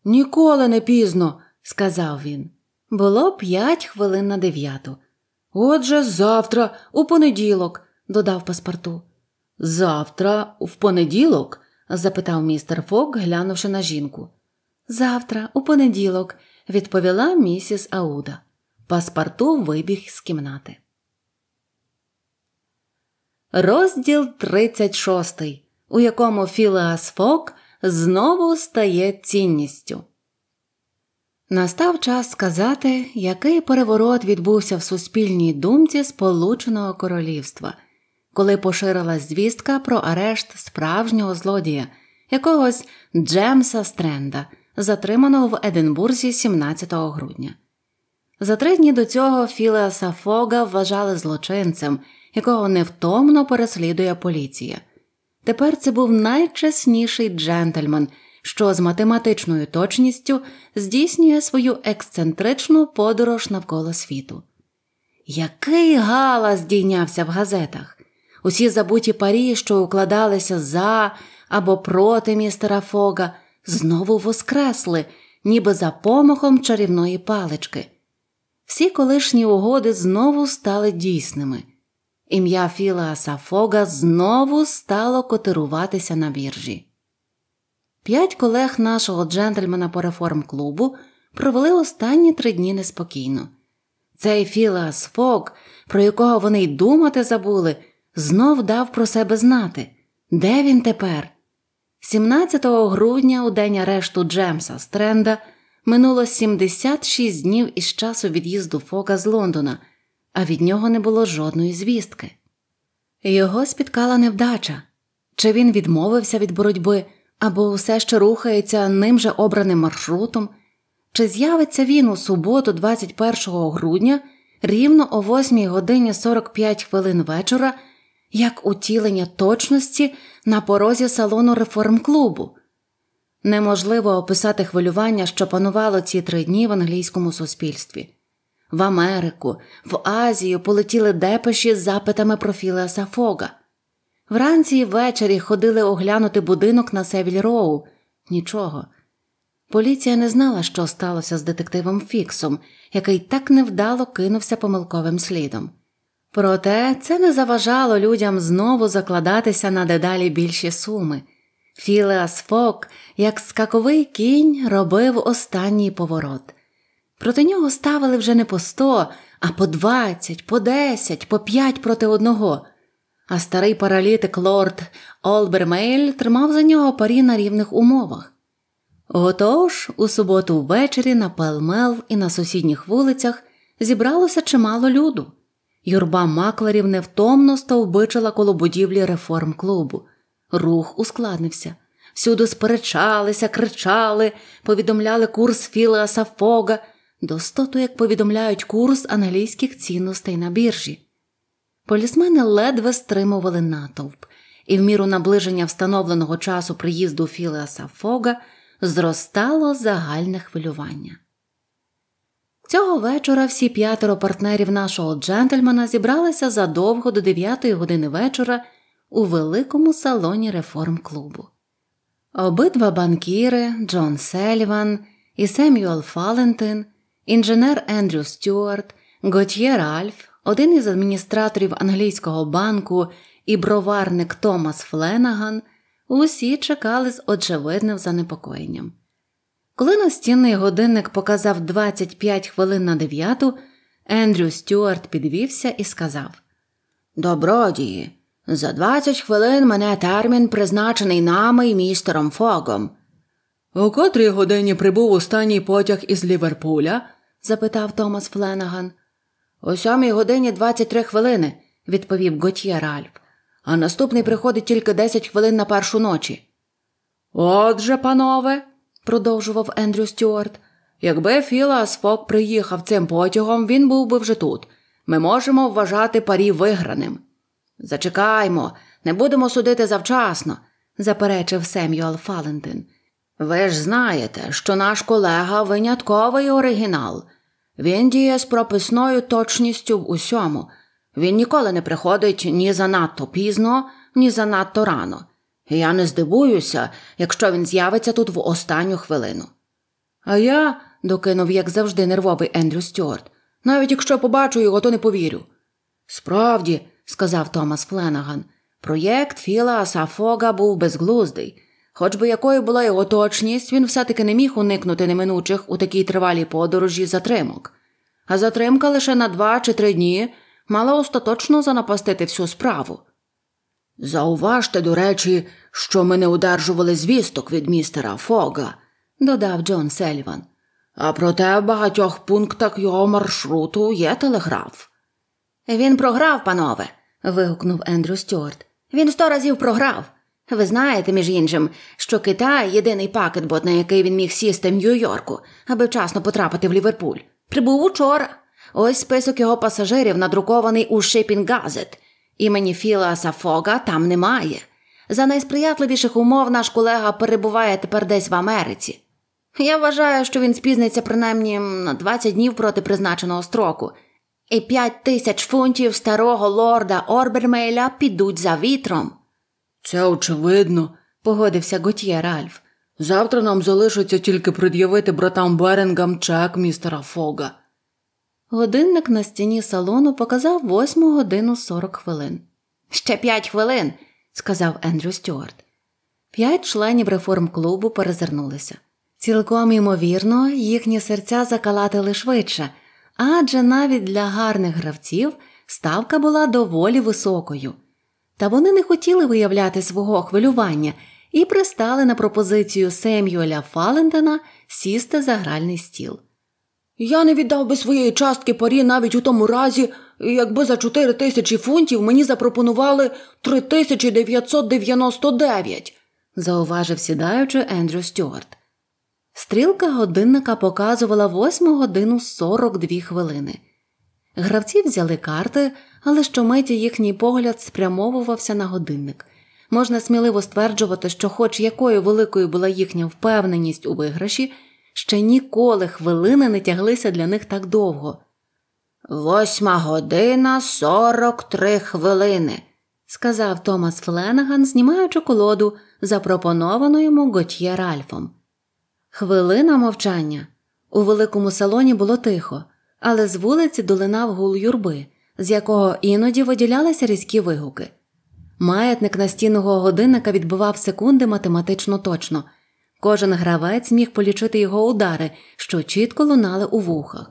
Ніколи не пізно, сказав він. Було п'ять хвилин на дев'яту. Отже, завтра, у понеділок, додав паспарту. Завтра, в понеділок? запитав містер Фок, глянувши на жінку. Завтра, у понеділок, відповіла місіс Ауда. Паспорту вибіг з кімнати. Розділ 36, у якому Філеас Фок знову стає цінністю. Настав час сказати, який переворот відбувся в суспільній думці Сполученого Королівства, коли поширилась звістка про арешт справжнього злодія, якогось Джемса Стренда – затриманого в Единбурзі 17 грудня. За три дні до цього Філеаса Фога вважали злочинцем, якого невтомно переслідує поліція. Тепер це був найчесніший джентльмен, що з математичною точністю здійснює свою ексцентричну подорож навколо світу. Який галас здійнявся в газетах! Усі забуті парі, що укладалися за або проти містера Фога, знову воскресли, ніби за помахом чарівної палички. Всі колишні угоди знову стали дійсними. Ім'я Філа Фога знову стало котируватися на біржі. П'ять колег нашого джентльмена по реформ-клубу провели останні три дні неспокійно. Цей Філас Фок, про якого вони й думати забули, знов дав про себе знати, де він тепер 17 грудня, у день арешту Джемса Стренда, минуло 76 днів із часу від'їзду Фока з Лондона, а від нього не було жодної звістки. Його спіткала невдача чи він відмовився від боротьби або все ще рухається ним же обраним маршрутом, чи з'явиться він у суботу, 21 грудня, рівно о 8 годині 45 хвилин вечора як утілення точності на порозі салону реформ-клубу. Неможливо описати хвилювання, що панувало ці три дні в англійському суспільстві. В Америку, в Азію полетіли депеші з запитами про Філеаса Фога. Вранці і ввечері ходили оглянути будинок на Севіль Роу. Нічого. Поліція не знала, що сталося з детективом Фіксом, який так невдало кинувся помилковим слідом. Проте це не заважало людям знову закладатися на дедалі більші суми. Філеас Фок, як скаковий кінь, робив останній поворот. Проти нього ставили вже не по сто, а по двадцять, по десять, по п'ять проти одного. А старий паралітик лорд Олбермейль тримав за нього парі на рівних умовах. Отож, у суботу ввечері на Пелмел і на сусідніх вулицях зібралося чимало люду. Юрба маклерів невтомно стовбичила коло будівлі реформ клубу. Рух ускладнився. Всюди сперечалися, кричали, повідомляли курс Філеаса Фога, достоту, як повідомляють курс англійських цінностей на біржі. Полісмени ледве стримували натовп, і в міру наближення встановленого часу приїзду Філеаса Фога зростало загальне хвилювання. Цього вечора всі п'ятеро партнерів нашого джентльмена зібралися задовго до 9 години вечора у великому салоні реформ клубу. Обидва банкіри Джон Сельван і Семюел Фалентин, інженер Ендрю Стюарт, Готьє Ральф, один із адміністраторів англійського банку і броварник Томас Фленаган, усі чекали з очевидним занепокоєнням. Коли настінний годинник показав 25 хвилин на дев'яту, Ендрю Стюарт підвівся і сказав Добродії, за 20 хвилин мене термін призначений нами і містером Фогом. У котрій годині прибув останній потяг із Ліверпуля? запитав Томас Фленаган. О сьомій годині 23 хвилини, відповів Готьє Ральф, а наступний приходить тільки 10 хвилин на першу ночі. Отже, панове, продовжував Ендрю Стюарт. Якби Філас Фок приїхав цим потягом, він був би вже тут. Ми можемо вважати парі виграним. Зачекаймо, не будемо судити завчасно, заперечив Семюел Фалентин. Ви ж знаєте, що наш колега винятковий оригінал. Він діє з прописною точністю в усьому. Він ніколи не приходить ні занадто пізно, ні занадто рано і я не здивуюся, якщо він з'явиться тут в останню хвилину. А я, докинув, як завжди, нервовий Ендрю Стюарт, навіть якщо побачу його, то не повірю. Справді, сказав Томас Фленаган, проєкт Філа Асафога був безглуздий. Хоч би якою була його точність, він все таки не міг уникнути неминучих у такій тривалій подорожі затримок. А затримка лише на два чи три дні мала остаточно занапастити всю справу. Зауважте, до речі, що ми не удержували звісток від містера Фога, додав Джон Сельван. А проте в багатьох пунктах його маршруту є телеграф. Він програв, панове. вигукнув Ендрю Стюарт. Він сто разів програв. Ви знаєте, між іншим, що Китай єдиний пакетбот, на який він міг сісти в Нью-Йорку, аби вчасно потрапити в Ліверпуль. Прибув учора. Ось список його пасажирів, надрукований у Шипінг Газет. Імені Філаса Фога там немає. За найсприятливіших умов наш колега перебуває тепер десь в Америці. Я вважаю, що він спізниться принаймні на 20 днів проти призначеного строку, і 5 тисяч фунтів старого лорда Орбермейля підуть за вітром. Це очевидно, погодився Готьє Ральф. Завтра нам залишиться тільки пред'явити братам Берингам чек містера Фога. Годинник на стіні салону показав восьму годину сорок хвилин. Ще п'ять хвилин, сказав Ендрю Стюарт. П'ять членів реформ клубу перезирнулися. Цілком ймовірно, їхні серця закалатили швидше, адже навіть для гарних гравців ставка була доволі високою. Та вони не хотіли виявляти свого хвилювання і пристали на пропозицію Семюеля Фалентена сісти за гральний стіл. Я не віддав би своєї частки парі навіть у тому разі, якби за 4 тисячі фунтів мені запропонували 3999», – зауважив сідаючи Ендрю Стюарт. Стрілка годинника показувала 8 годину 42 хвилини. Гравці взяли карти, але щомиті їхній погляд спрямовувався на годинник. Можна сміливо стверджувати, що, хоч якою великою була їхня впевненість у виграші, Ще ніколи хвилини не тяглися для них так довго. Восьма година сорок три хвилини, сказав Томас Фленаган, знімаючи колоду, запропоновану йому Готьє Ральфом. Хвилина мовчання. У великому салоні було тихо, але з вулиці долинав гул юрби, з якого іноді виділялися різкі вигуки. Маятник настінного годинника відбивав секунди математично точно. Кожен гравець міг полічити його удари, що чітко лунали у вухах.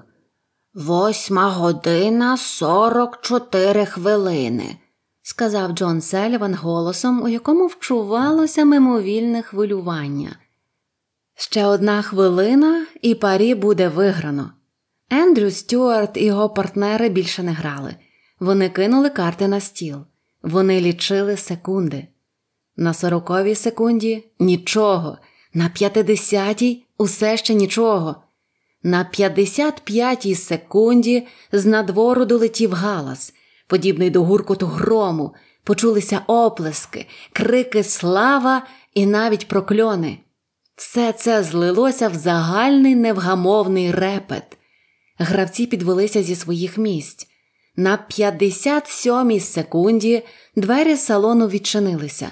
Восьма година сорок чотири хвилини, сказав Джон Селіван голосом, у якому вчувалося мимовільне хвилювання. Ще одна хвилина, і парі буде виграно. Ендрю Стюарт і його партнери більше не грали. Вони кинули карти на стіл, вони лічили секунди. На сороковій секунді нічого. На п'ятидесятій усе ще нічого. На п'ятдесят п'ятій секунді з надвору долетів галас, подібний до гуркоту грому, почулися оплески, крики слава і навіть прокльони. Все це злилося в загальний невгамовний репет. Гравці підвелися зі своїх місць. На 57-й секунді двері салону відчинилися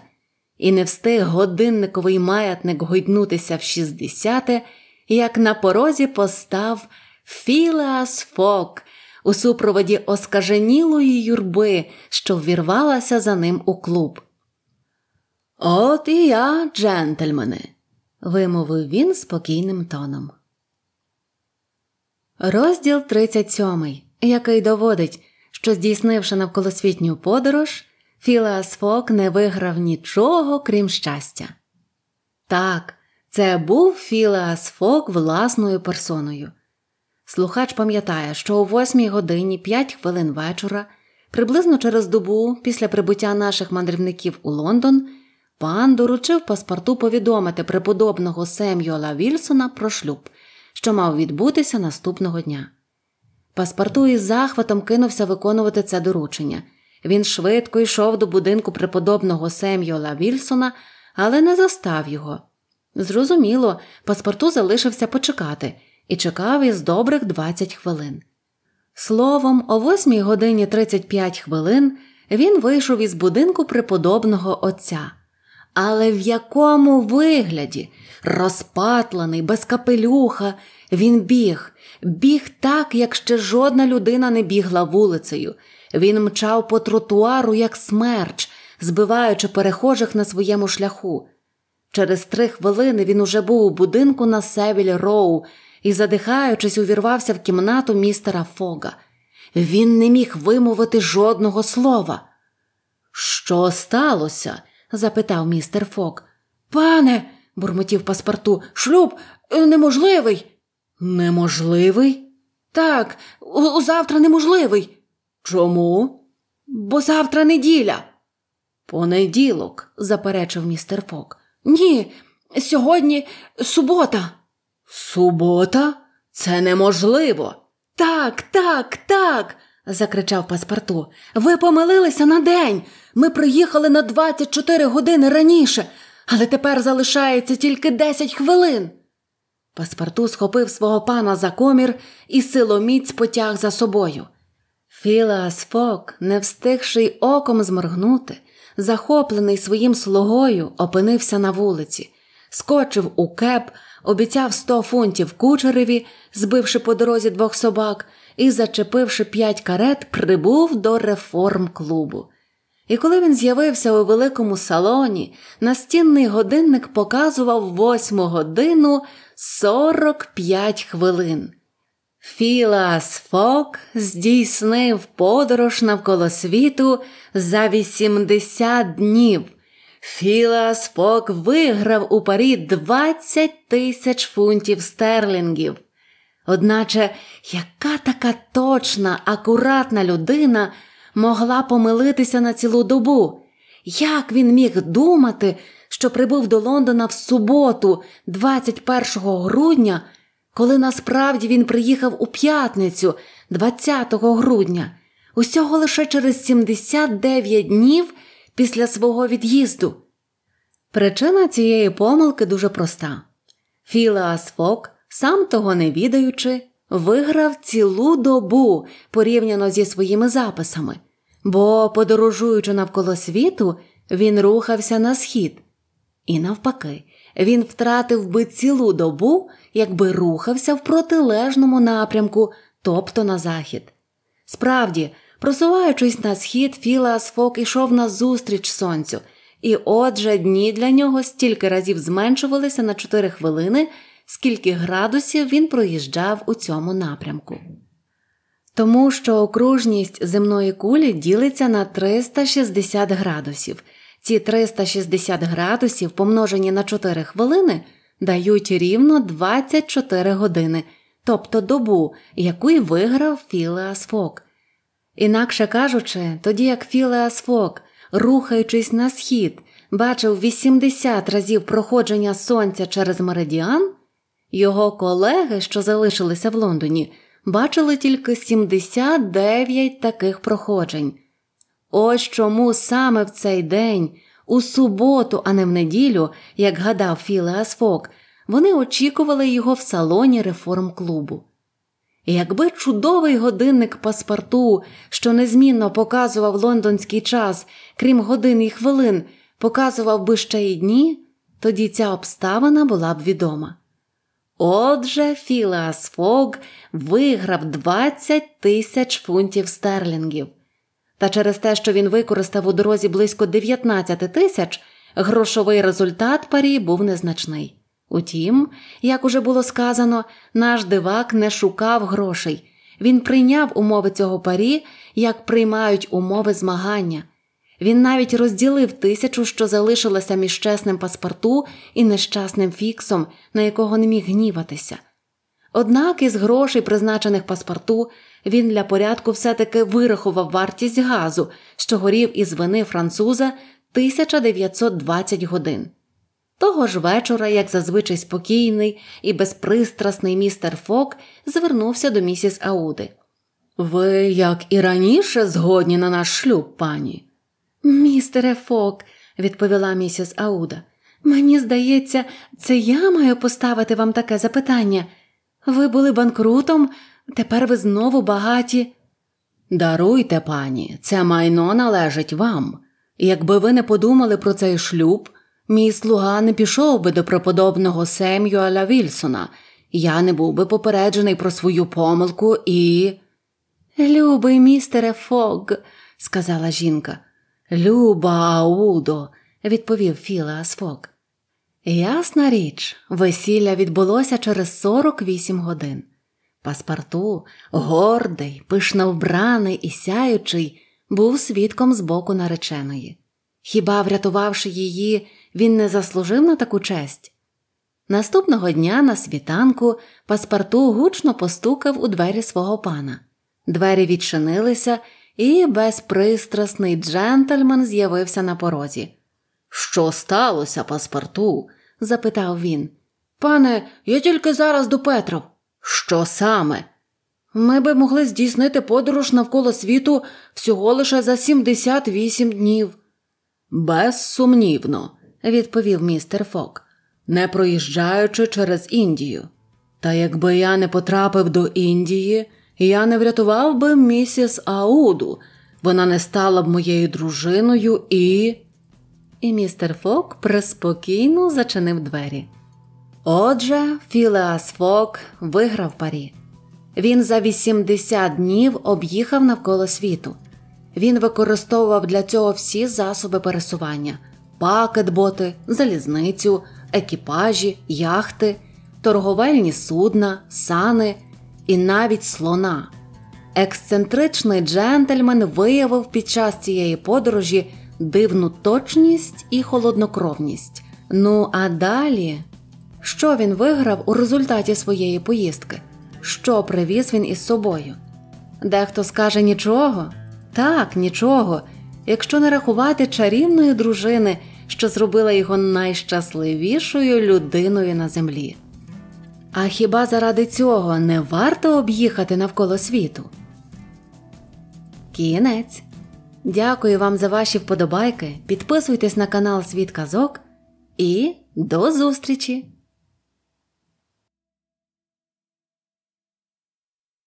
і не встиг годинниковий маятник гойднутися в шістдесяте, як на порозі постав Філеас Фок у супроводі оскаженілої юрби, що ввірвалася за ним у клуб. От і я, джентльмени, вимовив він спокійним тоном. Розділ 37, який доводить, що здійснивши навколосвітню подорож, Філеас Фок не виграв нічого, крім щастя. Так, це був Філеас Фок власною персоною. Слухач пам'ятає, що о 8 годині 5 хвилин вечора, приблизно через добу, після прибуття наших мандрівників у Лондон, пан доручив паспорту повідомити преподобного Семюела Вільсона про шлюб, що мав відбутися наступного дня. Паспорту із захватом кинувся виконувати це доручення. Він швидко йшов до будинку преподобного Сем'юла Вільсона, але не застав його. Зрозуміло, паспорту залишився почекати і чекав із добрих 20 хвилин. Словом, о 8 годині 35 хвилин він вийшов із будинку преподобного отця. Але в якому вигляді, розпатлений, без капелюха, він біг, біг так, як ще жодна людина не бігла вулицею. Він мчав по тротуару, як смерч, збиваючи перехожих на своєму шляху. Через три хвилини він уже був у будинку на Севіль Роу і, задихаючись, увірвався в кімнату містера Фога. Він не міг вимовити жодного слова. Що сталося? запитав містер Фог. Пане, бурмотів паспорту, шлюб е, неможливий. Неможливий? Так, у завтра неможливий. Чому? Бо завтра неділя. Понеділок, заперечив містер Фок. Ні, сьогодні субота. Субота? Це неможливо. Так, так, так. закричав паспорту. Ви помилилися на день. Ми приїхали на 24 години раніше, але тепер залишається тільки 10 хвилин. Паспорту схопив свого пана за комір і силоміць потяг за собою. Філаасфок, не встигши й оком зморгнути, захоплений своїм слугою, опинився на вулиці, скочив у кеп, обіцяв сто фунтів кучереві, збивши по дорозі двох собак, і, зачепивши п'ять карет, прибув до реформ клубу. І коли він з'явився у великому салоні, настінний годинник показував восьму годину сорок п'ять хвилин. Філас Фок здійснив подорож навколо світу за 80 днів. Філас Фок виграв у парі 20 тисяч фунтів стерлінгів. Одначе, яка така точна, акуратна людина могла помилитися на цілу добу? Як він міг думати, що прибув до Лондона в суботу, 21 грудня? коли насправді він приїхав у п'ятницю, 20 грудня, усього лише через 79 днів після свого від'їзду. Причина цієї помилки дуже проста Філеас Фок, сам того не відаючи, виграв цілу добу порівняно зі своїми записами, бо, подорожуючи навколо світу, він рухався на схід. І навпаки, він втратив би цілу добу, якби рухався в протилежному напрямку, тобто на захід. Справді, просуваючись на схід, Філас Фок ішов назустріч сонцю, і отже, дні для нього стільки разів зменшувалися на 4 хвилини, скільки градусів він проїжджав у цьому напрямку. Тому що окружність земної кулі ділиться на 360 градусів. Ці 360 градусів, помножені на 4 хвилини, дають рівно 24 години, тобто добу, яку й виграв Філеас Фок. Інакше кажучи, тоді як Філеас Фок, рухаючись на схід, бачив 80 разів проходження сонця через меридіан, його колеги, що залишилися в Лондоні, бачили тільки 79 таких проходжень. Ось чому саме в цей день, у суботу, а не в неділю, як гадав Філеас Фок, вони очікували його в салоні реформ клубу. якби чудовий годинник паспорту, що незмінно показував лондонський час, крім годин і хвилин, показував би ще й дні, тоді ця обставина була б відома. Отже, Філеас Фог виграв 20 тисяч фунтів стерлінгів. Та через те, що він використав у дорозі близько 19 тисяч, грошовий результат парі був незначний. Утім, як уже було сказано, наш дивак не шукав грошей. Він прийняв умови цього парі, як приймають умови змагання. Він навіть розділив тисячу, що залишилася між чесним паспорту і нещасним фіксом, на якого не міг гніватися. Однак із грошей, призначених паспорту, він для порядку все-таки вирахував вартість газу, що горів із вини француза 1920 годин. Того ж вечора, як зазвичай спокійний і безпристрасний містер Фок звернувся до місіс Ауди. Ви, як і раніше, згодні на наш шлюб, пані. Містере Фок, відповіла місіс Ауда, мені здається, це я маю поставити вам таке запитання. Ви були банкрутом, тепер ви знову багаті. Даруйте, пані, це майно належить вам. Якби ви не подумали про цей шлюб, мій слуга не пішов би до преподобного Семюеля Вільсона, я не був би попереджений про свою помилку і. Любий містере Фог, сказала жінка. Люба Аудо, відповів Філас Фог. Ясна річ, весілля відбулося через 48 годин. Паспарту, гордий, пишно вбраний і сяючий, був свідком з боку нареченої. Хіба, врятувавши її, він не заслужив на таку честь? Наступного дня на світанку паспарту гучно постукав у двері свого пана. Двері відчинилися, і безпристрасний джентльмен з'явився на порозі. Що сталося, паспарту? запитав він. Пане, я тільки зараз до Петров. Що саме? Ми би могли здійснити подорож навколо світу всього лише за 78 днів. Безсумнівно, відповів містер Фок, не проїжджаючи через Індію. Та якби я не потрапив до Індії, я не врятував би місіс Ауду, вона не стала б моєю дружиною і і містер Фок приспокійно зачинив двері. Отже, Філеас Фок виграв парі. Він за 80 днів об'їхав навколо світу. Він використовував для цього всі засоби пересування: пакетботи, залізницю, екіпажі, яхти, торговельні судна, сани і навіть слона. Ексцентричний джентльмен виявив під час цієї подорожі дивну точність і холоднокровність. Ну а далі, що він виграв у результаті своєї поїздки? Що привіз він із собою? Дехто скаже нічого? Так, нічого, якщо не рахувати чарівної дружини, що зробила його найщасливішою людиною на землі. А хіба заради цього не варто об'їхати навколо світу? Кінець. Дякую вам за ваші вподобайки. Підписуйтесь на канал Світ Казок і до зустрічі!